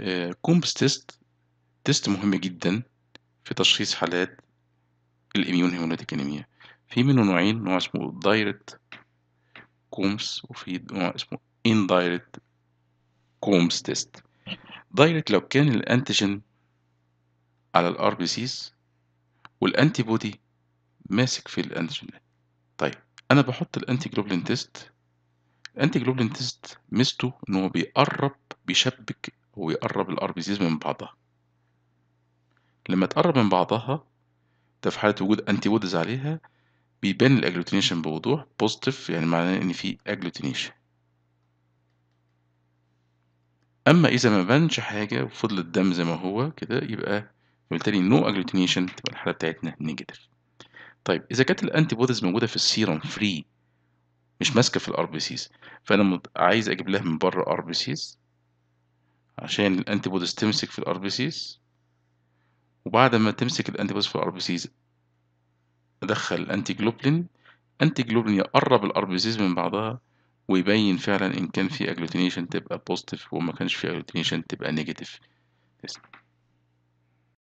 آه، كومبس تيست تيست مهم جدا في تشخيص حالات الاميون هيموليتيك انيميا في منه نوعين نوع اسمه دايركت كومبس وفي نوع اسمه اندايركت كومبس تيست دايركت لو كان الانتيجين على الار بي سيز والانتي بودي ماسك في الانتيجين طيب انا بحط الانتي جلوبلين تيست الانتي جلوبلين تيست ميزته ان هو بيقرب بيشبك ويقرب الار بي سيز من بعضها لما تقرب من بعضها ده في حالة وجود انتي بوديز عليها بيبان الاجلوتينيشن بوضوح بوزيتيف يعني معناه ان في اجلوتينيشن اما اذا ما بانش حاجه وفضل الدم زي ما هو كده يبقى بالتالي نو اجلوتينيشن تبقى الحاله بتاعتنا نيجاتيف طيب اذا كانت الانتي بوديز موجوده في السيرم فري مش ماسكه في الار بي سيز فانا عايز اجيب لها من بره ار بي سيز عشان الانتي تمسك في الار بي سيز وبعد ما تمسك الانتي في الار بي سيز ادخل الانتي جلوبلين الانتي جلوبلين يقرب الار بي سيز من بعضها ويبين فعلا ان كان في اجلوتينيشن تبقى بوزيتيف وما كانش في اجلوتينيشن تبقى نيجاتيف